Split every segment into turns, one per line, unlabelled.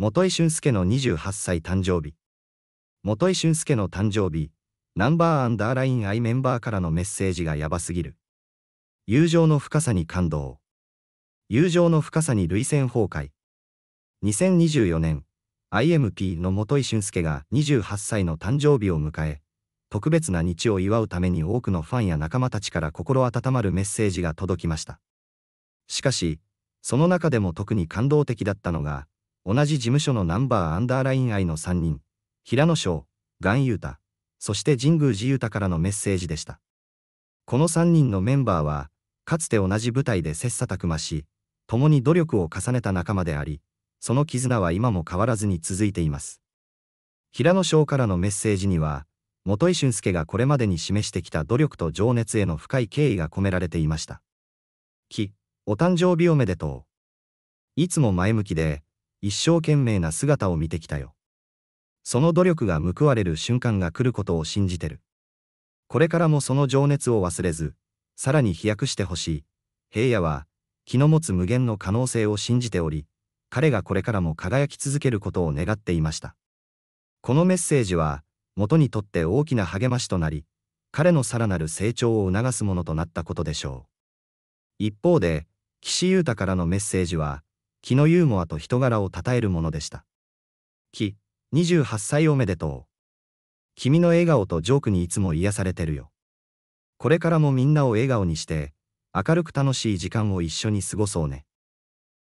元井俊介の28歳誕生日。元井俊介の誕生日、ナンバーアンダーラインアイメンバーからのメッセージがやばすぎる。友情の深さに感動。友情の深さに累戦崩壊。2024年、IMP の元井俊介が28歳の誕生日を迎え、特別な日を祝うために多くのファンや仲間たちから心温まるメッセージが届きました。しかし、その中でも特に感動的だったのが、同じ事務所のナンバーアンダーライン愛の3人、平野翔、岩優太、そして神宮寺太からのメッセージでした。この3人のメンバーは、かつて同じ舞台で切磋琢磨し、共に努力を重ねた仲間であり、その絆は今も変わらずに続いています。平野翔からのメッセージには、元井俊介がこれまでに示してきた努力と情熱への深い敬意が込められていました。き、お誕生日おめでとう。いつも前向きで、一生懸命な姿を見てきたよ。その努力が報われる瞬間が来ることを信じてる。これからもその情熱を忘れず、さらに飛躍してほしい。平野は、気の持つ無限の可能性を信じており、彼がこれからも輝き続けることを願っていました。このメッセージは、元にとって大きな励ましとなり、彼のさらなる成長を促すものとなったことでしょう。一方で、岸優太からのメッセージは、気のユーモアと人柄を称えるものでした。気、28歳おめでとう。君の笑顔とジョークにいつも癒されてるよ。これからもみんなを笑顔にして、明るく楽しい時間を一緒に過ごそうね。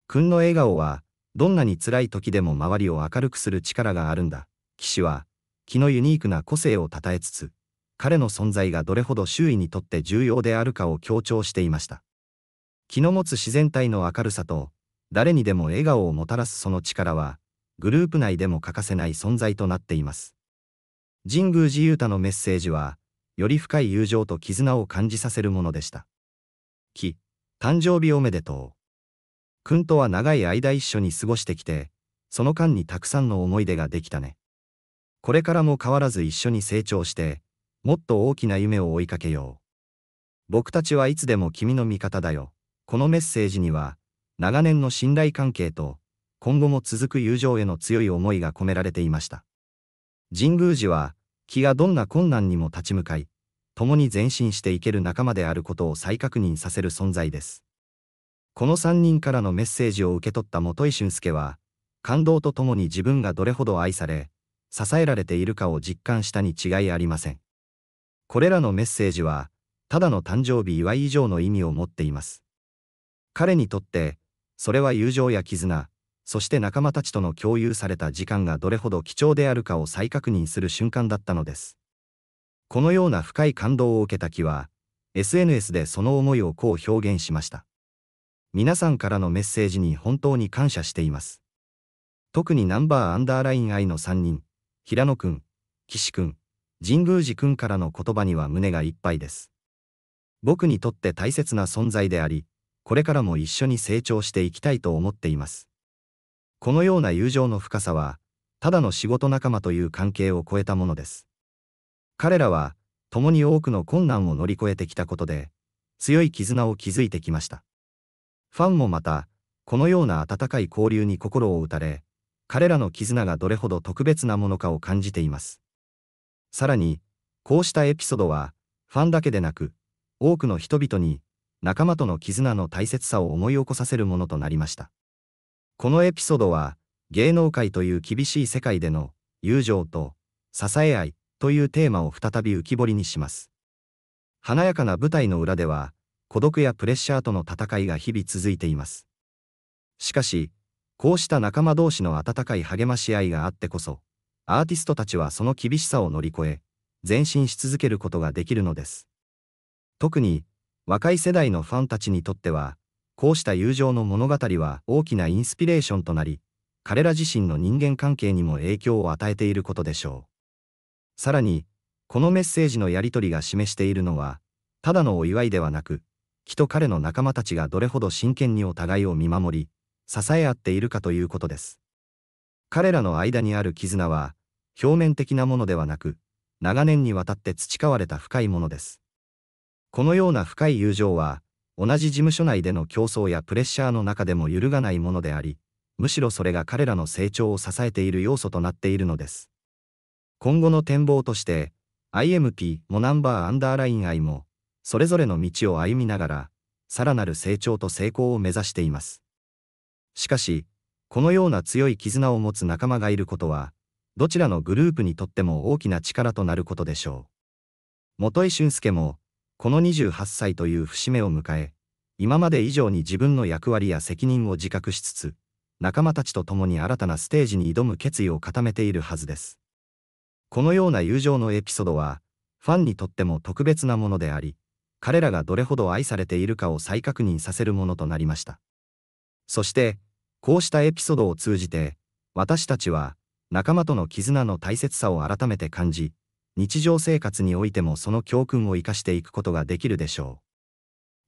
くんの笑顔は、どんなに辛い時でも周りを明るくする力があるんだ。騎士は、気のユニークな個性を称えつつ、彼の存在がどれほど周囲にとって重要であるかを強調していました。気の持つ自然体の明るさと、誰にでも笑顔をもたらすその力は、グループ内でも欠かせない存在となっています。神宮寺勇太のメッセージは、より深い友情と絆を感じさせるものでした。き、誕生日おめでとう。君とは長い間一緒に過ごしてきて、その間にたくさんの思い出ができたね。これからも変わらず一緒に成長して、もっと大きな夢を追いかけよう。僕たちはいつでも君の味方だよ。このメッセージには、長年の信頼関係と、今後も続く友情への強い思いが込められていました。神宮寺は、気がどんな困難にも立ち向かい、共に前進していける仲間であることを再確認させる存在です。この3人からのメッセージを受け取った元井俊介は、感動とともに自分がどれほど愛され、支えられているかを実感したに違いありません。これらのメッセージは、ただの誕生日祝い以上の意味を持っています。彼にとって、それは友情や絆、そして仲間たちとの共有された時間がどれほど貴重であるかを再確認する瞬間だったのです。このような深い感動を受けた木は、SNS でその思いをこう表現しました。皆さんからのメッセージに本当に感謝しています。特にナンバーアンダーライン愛の3人、平野くん、岸くん、神宮寺くんからの言葉には胸がいっぱいです。僕にとって大切な存在であり、これからも一緒に成長していきたいと思っています。このような友情の深さは、ただの仕事仲間という関係を超えたものです。彼らは、共に多くの困難を乗り越えてきたことで、強い絆を築いてきました。ファンもまた、このような温かい交流に心を打たれ、彼らの絆がどれほど特別なものかを感じています。さらに、こうしたエピソードは、ファンだけでなく、多くの人々に仲間との絆の大切さを思い起こさせるものとなりました。このエピソードは、芸能界という厳しい世界での友情と支え合いというテーマを再び浮き彫りにします。華やかな舞台の裏では、孤独やプレッシャーとの戦いが日々続いています。しかし、こうした仲間同士の温かい励まし合いがあってこそ、アーティストたちはその厳しさを乗り越え、前進し続けることができるのです。特に、若い世代のファンたちにとっては、こうした友情の物語は大きなインスピレーションとなり、彼ら自身の人間関係にも影響を与えていることでしょう。さらに、このメッセージのやり取りが示しているのは、ただのお祝いではなく、きっと彼の仲間たちがどれほど真剣にお互いを見守り、支え合っているかということです。彼らの間にある絆は、表面的なものではなく、長年にわたって培われた深いものです。このような深い友情は、同じ事務所内での競争やプレッシャーの中でも揺るがないものであり、むしろそれが彼らの成長を支えている要素となっているのです。今後の展望として、IMP もナンバーアンダーライン I も、それぞれの道を歩みながら、さらなる成長と成功を目指しています。しかし、このような強い絆を持つ仲間がいることは、どちらのグループにとっても大きな力となることでしょう。元井俊介も、この28歳という節目を迎え、今まで以上に自分の役割や責任を自覚しつつ、仲間たちと共に新たなステージに挑む決意を固めているはずです。このような友情のエピソードは、ファンにとっても特別なものであり、彼らがどれほど愛されているかを再確認させるものとなりました。そして、こうしたエピソードを通じて、私たちは、仲間との絆の大切さを改めて感じ、日常生活においてもその教訓を生かしていくことができるでしょう。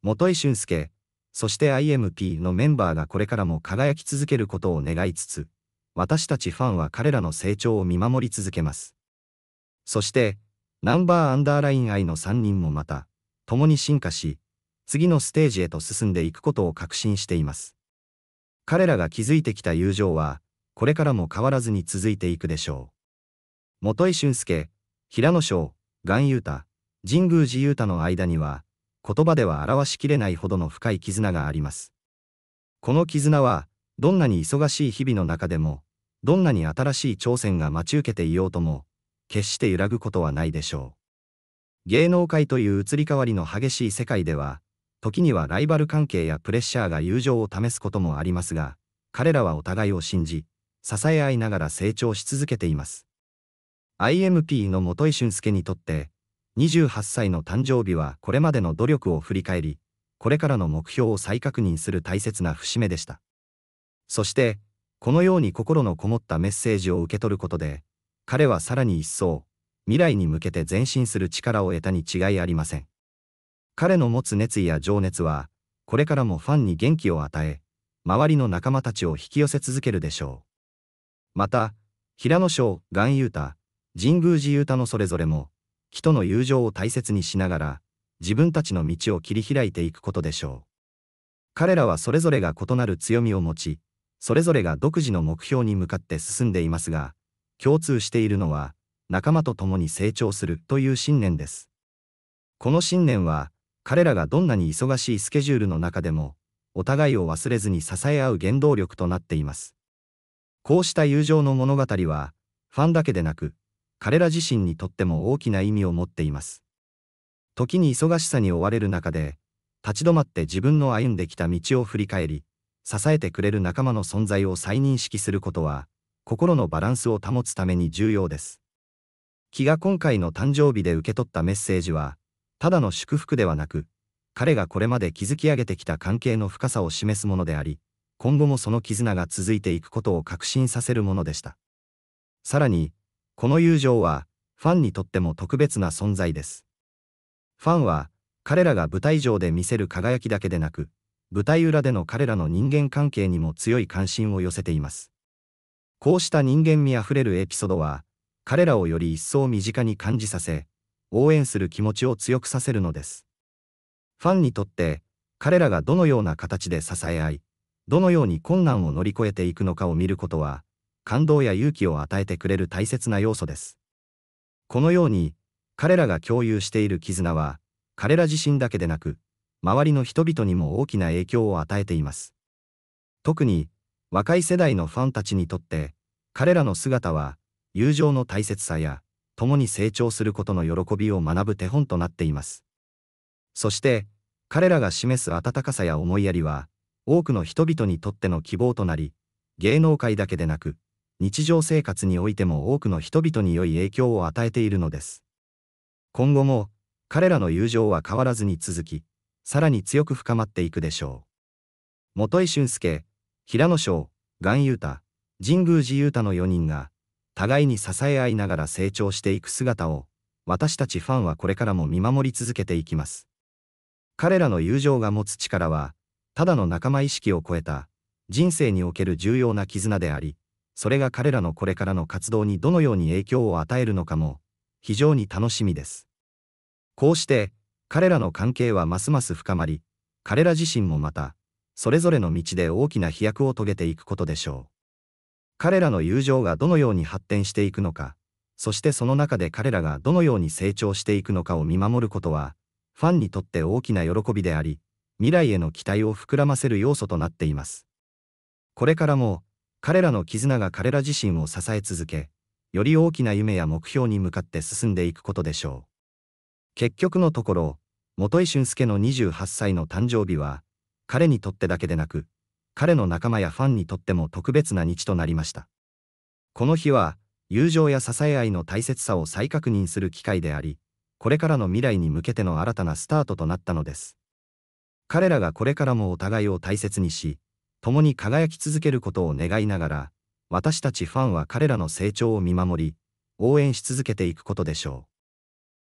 元井俊介、そして IMP のメンバーがこれからも輝き続けることを願いつつ、私たちファンは彼らの成長を見守り続けます。そして、ナンバーアンダーライン愛の3人もまた、共に進化し、次のステージへと進んでいくことを確信しています。彼らが築いてきた友情は、これからも変わらずに続いていくでしょう。元井俊介、平野翔、岩裕太、神宮寺雄太の間には、言葉では表しきれないほどの深い絆があります。この絆は、どんなに忙しい日々の中でも、どんなに新しい挑戦が待ち受けていようとも、決して揺らぐことはないでしょう。芸能界という移り変わりの激しい世界では、時にはライバル関係やプレッシャーが友情を試すこともありますが、彼らはお互いを信じ、支え合いながら成長し続けています。IMP の元井俊介にとって、28歳の誕生日はこれまでの努力を振り返り、これからの目標を再確認する大切な節目でした。そして、このように心のこもったメッセージを受け取ることで、彼はさらに一層、未来に向けて前進する力を得たに違いありません。彼の持つ熱意や情熱は、これからもファンに元気を与え、周りの仲間たちを引き寄せ続けるでしょう。また、平野翔、岩優太、神宮寺勇太のそれぞれも、木との友情を大切にしながら、自分たちの道を切り開いていくことでしょう。彼らはそれぞれが異なる強みを持ち、それぞれが独自の目標に向かって進んでいますが、共通しているのは、仲間と共に成長するという信念です。この信念は、彼らがどんなに忙しいスケジュールの中でも、お互いを忘れずに支え合う原動力となっています。こうした友情の物語は、ファンだけでなく、彼ら自身にとっても大きな意味を持っています。時に忙しさに追われる中で、立ち止まって自分の歩んできた道を振り返り、支えてくれる仲間の存在を再認識することは、心のバランスを保つために重要です。気が今回の誕生日で受け取ったメッセージは、ただの祝福ではなく、彼がこれまで築き上げてきた関係の深さを示すものであり、今後もその絆が続いていくことを確信させるものでした。さらに、この友情は、ファンにとっても特別な存在です。ファンは、彼らが舞台上で見せる輝きだけでなく、舞台裏での彼らの人間関係にも強い関心を寄せています。こうした人間味あふれるエピソードは、彼らをより一層身近に感じさせ、応援する気持ちを強くさせるのです。ファンにとって、彼らがどのような形で支え合い、どのように困難を乗り越えていくのかを見ることは、感動や勇気を与えてくれる大切な要素です。このように、彼らが共有している絆は、彼ら自身だけでなく、周りの人々にも大きな影響を与えています。特に、若い世代のファンたちにとって、彼らの姿は、友情の大切さや、共に成長することの喜びを学ぶ手本となっています。そして、彼らが示す温かさや思いやりは、多くの人々にとっての希望となり、芸能界だけでなく、日常生活においても多くの人々に良い影響を与えているのです。今後も、彼らの友情は変わらずに続き、さらに強く深まっていくでしょう。元井俊介、平野翔、岩優太、神宮寺優太の4人が、互いに支え合いながら成長していく姿を、私たちファンはこれからも見守り続けていきます。彼らの友情が持つ力は、ただの仲間意識を超えた、人生における重要な絆であり、それが彼らのこれからの活動にどのように影響を与えるのかも、非常に楽しみです。こうして、彼らの関係はますます深まり、彼ら自身もまた、それぞれの道で大きな飛躍を遂げていくことでしょう。彼らの友情がどのように発展していくのか、そしてその中で彼らがどのように成長していくのかを見守ることは、ファンにとって大きな喜びであり、未来への期待を膨らませる要素となっています。これからも、彼らの絆が彼ら自身を支え続け、より大きな夢や目標に向かって進んでいくことでしょう。結局のところ、元井俊介の28歳の誕生日は、彼にとってだけでなく、彼の仲間やファンにとっても特別な日となりました。この日は、友情や支え合いの大切さを再確認する機会であり、これからの未来に向けての新たなスタートとなったのです。彼らがこれからもお互いを大切にし、共に輝き続けることを願いながら、私たちファンは彼らの成長を見守り、応援し続けていくことでしょう。